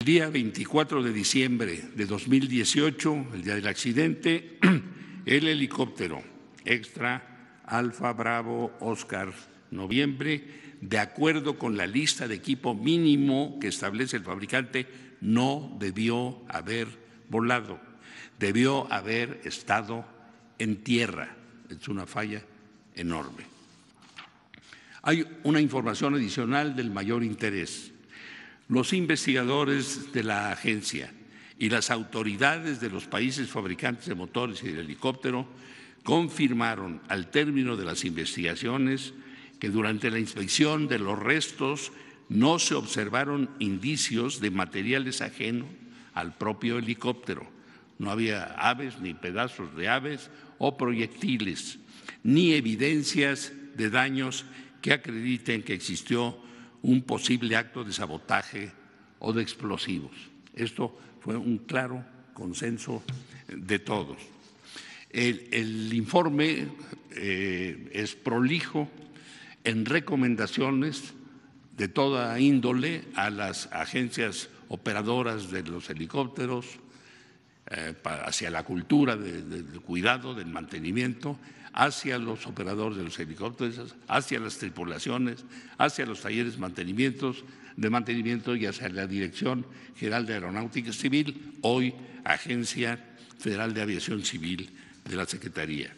El día 24 de diciembre de 2018, el día del accidente, el helicóptero extra Alfa Bravo Oscar Noviembre, de acuerdo con la lista de equipo mínimo que establece el fabricante, no debió haber volado, debió haber estado en tierra. Es una falla enorme. Hay una información adicional del mayor interés los investigadores de la agencia y las autoridades de los países fabricantes de motores y de helicóptero confirmaron al término de las investigaciones que durante la inspección de los restos no se observaron indicios de materiales ajenos al propio helicóptero. No había aves ni pedazos de aves o proyectiles, ni evidencias de daños que acrediten que existió un posible acto de sabotaje o de explosivos. Esto fue un claro consenso de todos. El, informe eh, es prolijo en recomendaciones de toda índole a las agencias operadoras de los helicópteros, eh, hacia la cultura del cuidado, del mantenimiento, hacia los operadores de los helicópteros, hacia las tripulaciones, hacia los talleres mantenimientos, de mantenimiento y hacia la Dirección General de Aeronáutica Civil, hoy Agencia Federal de Aviación Civil de la Secretaría.